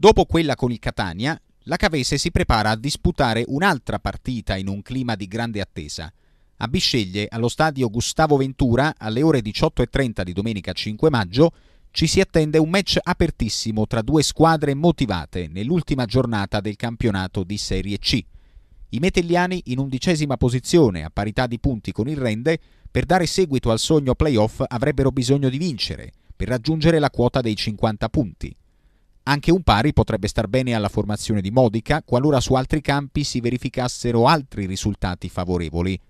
Dopo quella con il Catania, la Cavese si prepara a disputare un'altra partita in un clima di grande attesa. A Bisceglie, allo stadio Gustavo Ventura, alle ore 18.30 di domenica 5 maggio, ci si attende un match apertissimo tra due squadre motivate nell'ultima giornata del campionato di Serie C. I metelliani in undicesima posizione a parità di punti con il Rende per dare seguito al sogno playoff avrebbero bisogno di vincere per raggiungere la quota dei 50 punti. Anche un pari potrebbe star bene alla formazione di Modica qualora su altri campi si verificassero altri risultati favorevoli.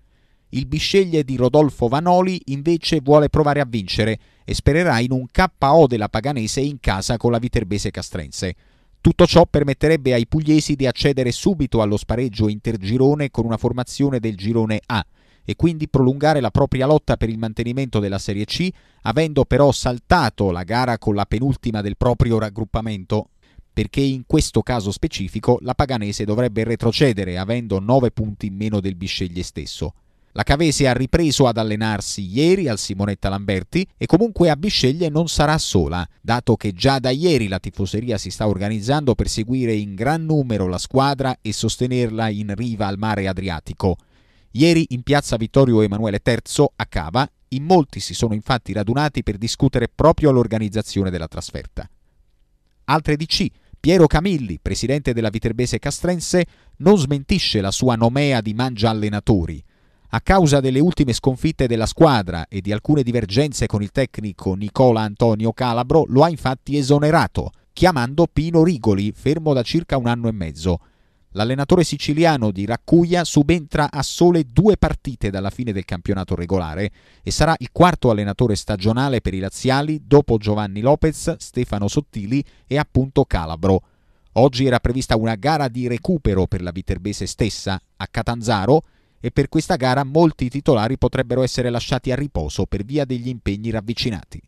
Il Bisceglie di Rodolfo Vanoli invece vuole provare a vincere e spererà in un KO della Paganese in casa con la Viterbese Castrense. Tutto ciò permetterebbe ai pugliesi di accedere subito allo spareggio intergirone con una formazione del girone A, e quindi prolungare la propria lotta per il mantenimento della Serie C, avendo però saltato la gara con la penultima del proprio raggruppamento, perché in questo caso specifico la Paganese dovrebbe retrocedere avendo 9 punti in meno del Bisceglie stesso. La Cavese ha ripreso ad allenarsi ieri al Simonetta Lamberti e comunque a Bisceglie non sarà sola, dato che già da ieri la tifoseria si sta organizzando per seguire in gran numero la squadra e sostenerla in riva al mare Adriatico. Ieri in piazza Vittorio Emanuele III a Cava in molti si sono infatti radunati per discutere proprio l'organizzazione della trasferta. Altre DC, Piero Camilli, presidente della Viterbese Castrense, non smentisce la sua nomea di mangia allenatori. A causa delle ultime sconfitte della squadra e di alcune divergenze con il tecnico Nicola Antonio Calabro, lo ha infatti esonerato, chiamando Pino Rigoli, fermo da circa un anno e mezzo, L'allenatore siciliano di Raccuglia subentra a sole due partite dalla fine del campionato regolare e sarà il quarto allenatore stagionale per i laziali dopo Giovanni Lopez, Stefano Sottili e appunto Calabro. Oggi era prevista una gara di recupero per la Viterbese stessa a Catanzaro e per questa gara molti titolari potrebbero essere lasciati a riposo per via degli impegni ravvicinati.